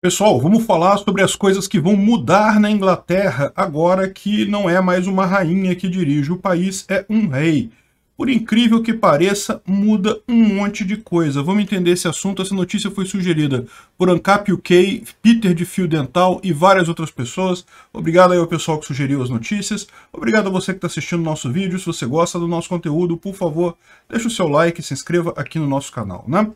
Pessoal, vamos falar sobre as coisas que vão mudar na Inglaterra agora que não é mais uma rainha que dirige o país, é um rei. Por incrível que pareça, muda um monte de coisa. Vamos entender esse assunto. Essa notícia foi sugerida por Ancap UK, Peter de Fio Dental e várias outras pessoas. Obrigado aí ao pessoal que sugeriu as notícias. Obrigado a você que está assistindo o nosso vídeo. Se você gosta do nosso conteúdo, por favor, deixa o seu like e se inscreva aqui no nosso canal, né?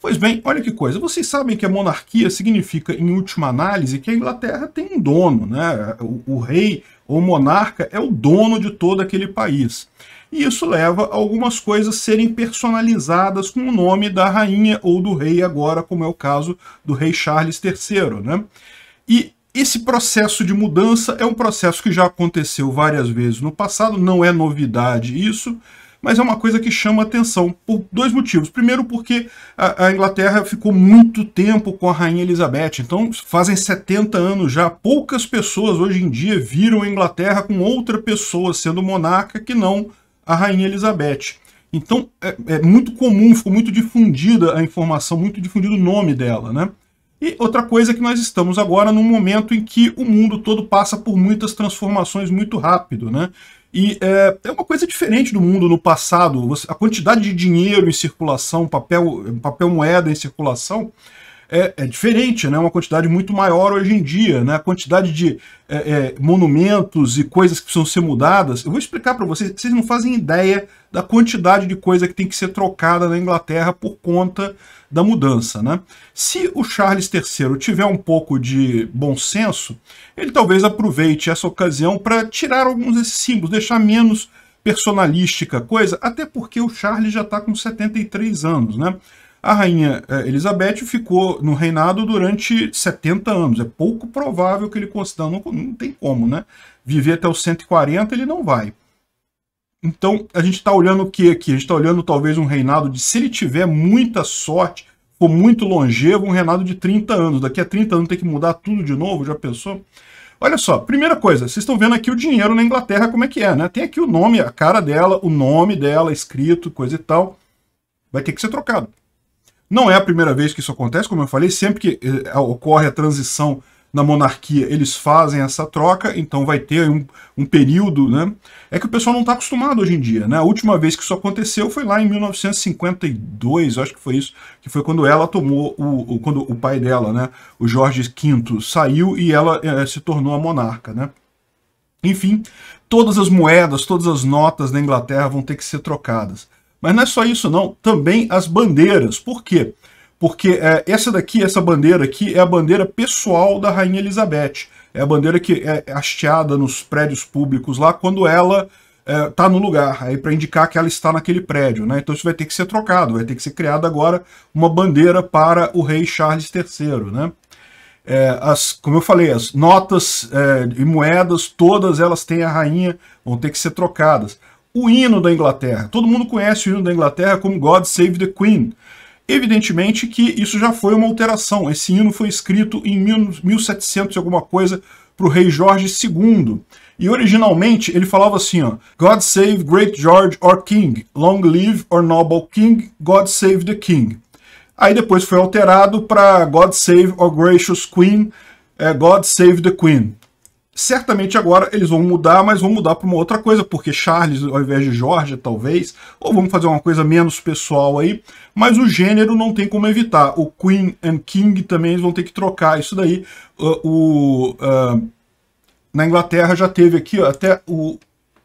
Pois bem, olha que coisa. Vocês sabem que a monarquia significa, em última análise, que a Inglaterra tem um dono, né? O, o rei ou monarca é o dono de todo aquele país. E isso leva a algumas coisas serem personalizadas com o nome da rainha ou do rei agora, como é o caso do rei Charles III, né? E esse processo de mudança é um processo que já aconteceu várias vezes no passado, não é novidade isso mas é uma coisa que chama atenção por dois motivos. Primeiro, porque a, a, Inglaterra ficou muito tempo com a Rainha Elizabeth, então fazem 70 anos já. Poucas pessoas hoje em dia viram a Inglaterra com outra pessoa sendo monarca que não a Rainha Elizabeth. Então é, é muito comum, ficou muito difundida a informação, muito difundido o nome dela, né? E outra coisa é que nós estamos agora num momento em que o mundo todo passa por muitas transformações muito rápido, né? E é, é, uma coisa diferente do mundo no passado. a quantidade de dinheiro em circulação, papel, papel moeda em circulação, é, é, diferente, né? uma quantidade muito maior hoje em dia. Né? A quantidade de é, é, monumentos e coisas que precisam ser mudadas. Eu vou explicar para vocês, vocês não fazem ideia da quantidade de coisa que tem que ser trocada na Inglaterra por conta da mudança. Né? Se o Charles III tiver um pouco de bom senso, ele talvez aproveite essa ocasião para tirar alguns desses símbolos, deixar menos personalística coisa, até porque o Charles já está com 73 anos, né? A rainha eh, Elizabeth ficou no reinado durante 70 anos. É pouco provável que ele considere, não, não tem como, né? Viver até os 140 ele não vai. Então, a gente está olhando o que aqui? A gente está olhando talvez um reinado de, se ele tiver muita sorte, for muito longevo, um reinado de 30 anos. Daqui a 30 anos tem que mudar tudo de novo, já pensou? Olha só, primeira coisa, vocês estão vendo aqui o dinheiro na Inglaterra, como é que é, né? Tem aqui o nome, a cara dela, o nome dela escrito, coisa e tal. Vai ter que ser trocado. Não é a primeira vez que isso acontece, como eu falei, sempre que eh, ocorre a transição na monarquia, eles fazem essa troca, então vai ter um, um período, né? É que o pessoal não está acostumado hoje em dia, né? A última vez que isso aconteceu foi lá em 1952, acho que foi isso, que foi quando ela tomou, o, o quando o pai dela, né, o Jorge V, saiu e ela é, se tornou a monarca, né? Enfim, todas as moedas, todas as notas da Inglaterra vão ter que ser trocadas. Mas não é só isso não, também as bandeiras. Por quê? Porque é, essa daqui, essa bandeira aqui, é a bandeira pessoal da Rainha Elizabeth. É a bandeira que é hasteada nos prédios públicos lá quando ela está é, tá no lugar, aí para indicar que ela está naquele prédio. Né? Então isso vai ter que ser trocado, vai ter que ser criada agora uma bandeira para o rei Charles III. Né? É, as, como eu falei, as notas é, e moedas, todas elas têm a rainha, vão ter que ser trocadas o hino da Inglaterra. Todo mundo conhece o hino da Inglaterra como God Save the Queen. Evidentemente que isso já foi uma alteração. Esse hino foi escrito em 1700 e alguma coisa para o rei Jorge II. E originalmente ele falava assim, ó, God save great George or king, long live or noble king, God save the king. Aí depois foi alterado para God save or gracious queen, eh, God save the queen. Certamente agora eles vão mudar, mas vão mudar para uma outra coisa, porque Charles ao invés de Jorge, talvez, ou vamos fazer uma coisa menos pessoal aí, mas o gênero não tem como evitar. O Queen and King também eles vão ter que trocar isso daí. O, uh, o uh, na Inglaterra já teve aqui, ó, até o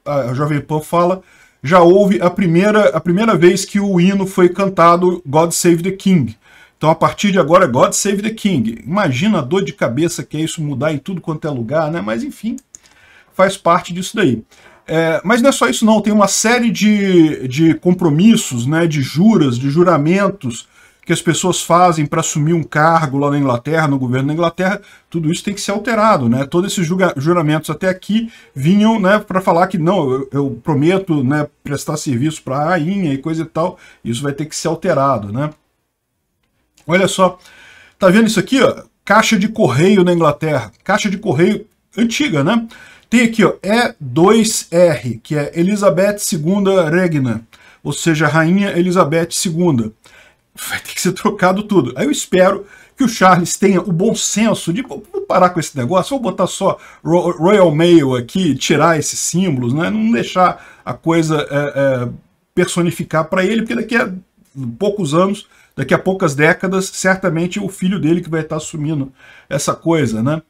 a Jovem Pan fala, já houve a primeira, a primeira vez que o hino foi cantado God Save the King. Então, a partir de agora, God Save the King. Imagina a dor de cabeça que é isso mudar em tudo quanto é lugar, né? Mas, enfim, faz parte disso daí. É, mas não é só isso não, tem uma série de, de compromissos, né, de juras, de juramentos que as pessoas fazem para assumir um cargo lá na Inglaterra, no governo da Inglaterra, tudo isso tem que ser alterado, né? Todos esses juramentos até aqui vinham, né, para falar que não, eu, eu prometo, né, prestar serviço para a rainha e coisa e tal, isso vai ter que ser alterado, né? Olha só, tá vendo isso aqui, ó? Caixa de correio na Inglaterra, caixa de correio antiga, né? Tem aqui, ó, E2R, que é Elizabeth II Regna, ou seja, Rainha Elizabeth II. Vai ter que ser trocado tudo. Aí eu espero que o Charles tenha o bom senso de parar com esse negócio, vou botar só Royal Mail aqui, tirar esses símbolos, né? não deixar a coisa é, é, personificar para ele, porque daqui a poucos anos daqui a poucas décadas, certamente o filho dele que vai estar assumindo essa coisa, né?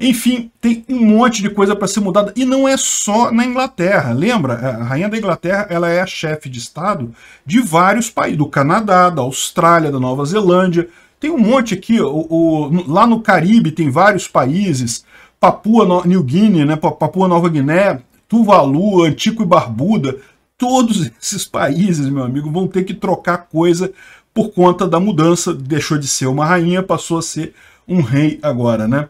Enfim, tem um monte de coisa para ser mudada e não é só na Inglaterra. Lembra, a rainha da Inglaterra, ela é a chefe de estado de vários países, do Canadá, da Austrália, da Nova Zelândia. Tem um monte aqui, o, o lá no Caribe tem vários países, Papua New Guinea, né, Papua Nova Guiné, Tuvalu, Antico e Barbuda. Todos esses países, meu amigo, vão ter que trocar coisa por conta da mudança, deixou de ser uma rainha, passou a ser um rei agora, né?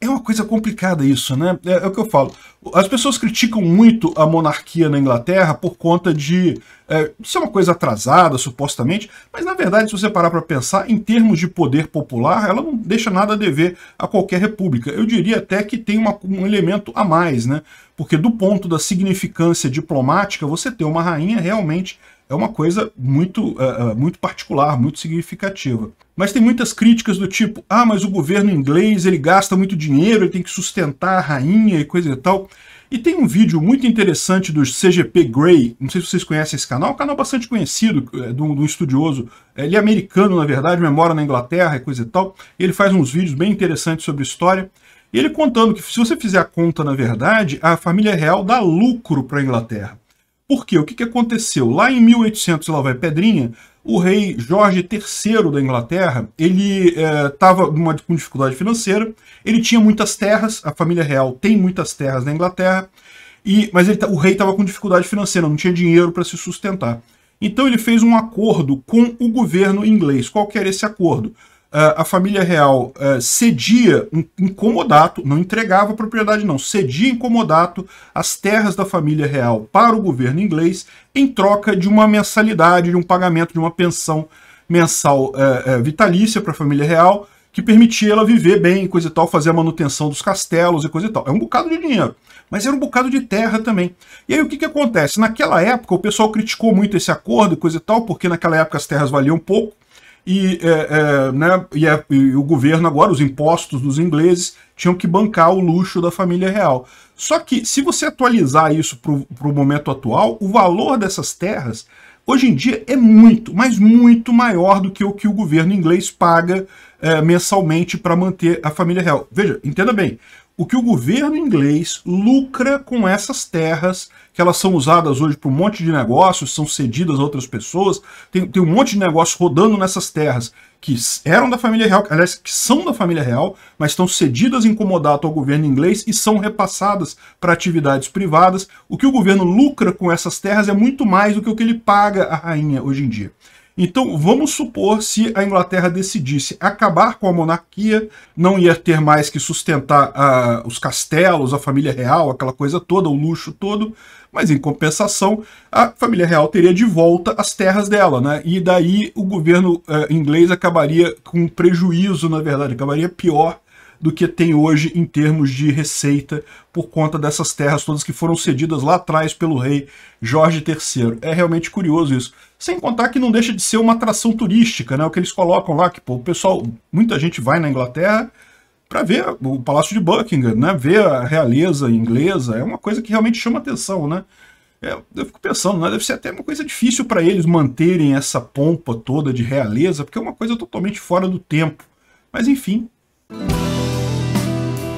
É uma coisa complicada isso, né? É, é o que eu falo. As pessoas criticam muito a monarquia na Inglaterra por conta de é, ser uma coisa atrasada, supostamente, mas na verdade, se você parar para pensar, em termos de poder popular, ela não deixa nada a dever a qualquer república. Eu diria até que tem uma, um elemento a mais, né? Porque do ponto da significância diplomática, você ter uma rainha realmente é uma coisa muito, uh, muito particular, muito significativa. Mas tem muitas críticas do tipo, ah, mas o governo inglês ele gasta muito dinheiro, ele tem que sustentar a rainha e coisa e tal. E tem um vídeo muito interessante do CGP Grey, não sei se vocês conhecem esse canal, um canal bastante conhecido, é, de, um, estudioso, ele é americano na verdade, mas mora na Inglaterra e coisa e tal. ele faz uns vídeos bem interessantes sobre história. E ele contando que se você fizer a conta na verdade, a família real dá lucro para a Inglaterra. Porque o que, que aconteceu? Lá em 1800, lá vai Pedrinha, o rei Jorge III da Inglaterra, ele estava eh, é, com dificuldade financeira, ele tinha muitas terras, a família real tem muitas terras na Inglaterra, e, mas ele, o rei estava com dificuldade financeira, não tinha dinheiro para se sustentar. Então ele fez um acordo com o governo inglês. Qual que era esse acordo? É, a família real é, cedia incomodato, não entregava a propriedade não, cedia incomodato as terras da família real para o governo inglês em troca de uma mensalidade, de um pagamento de uma pensão mensal é, vitalícia para a família real, que permitia ela viver bem e coisa e tal, fazer a manutenção dos castelos e coisa e tal. É um bocado de dinheiro, mas era um bocado de terra também. E aí o que, que acontece? Naquela época o pessoal criticou muito esse acordo e coisa e tal, porque naquela época as terras valiam pouco, e, é, é, né, e, é, e, o governo agora, os impostos dos ingleses, tinham que bancar o luxo da família real. Só que, se você atualizar isso para o momento atual, o valor dessas terras, hoje em dia, é muito, mas muito maior do que o que o governo inglês paga é, mensalmente para manter a família real. Veja, entenda bem, o que o governo inglês lucra com essas terras, que elas são usadas hoje para um monte de negócios, são cedidas a outras pessoas, tem, tem um monte de negócio rodando nessas terras que eram da família real, aliás, que são da família real, mas estão cedidas em comodato ao governo inglês e são repassadas para atividades privadas. O que o governo lucra com essas terras é muito mais do que o que ele paga à rainha hoje em dia. Então, vamos supor se a Inglaterra decidisse acabar com a monarquia, não ia ter mais que sustentar ah, os castelos, a família real, aquela coisa toda, o luxo todo, mas em compensação, a família real teria de volta as terras dela, né? E daí o governo eh, inglês acabaria com prejuízo, na verdade, acabaria pior do que tem hoje em termos de receita por conta dessas terras todas que foram cedidas lá atrás pelo rei Jorge III. É realmente curioso isso. Sem contar que não deixa de ser uma atração turística, né? O que eles colocam lá, que pô, o pessoal, muita gente vai na Inglaterra para ver o Palácio de Buckingham, né? Ver a realeza inglesa, é uma coisa que realmente chama atenção, né? É, eu fico pensando, né? deve ser até uma coisa difícil para eles manterem essa pompa toda de realeza, porque é uma coisa totalmente fora do tempo. Mas enfim.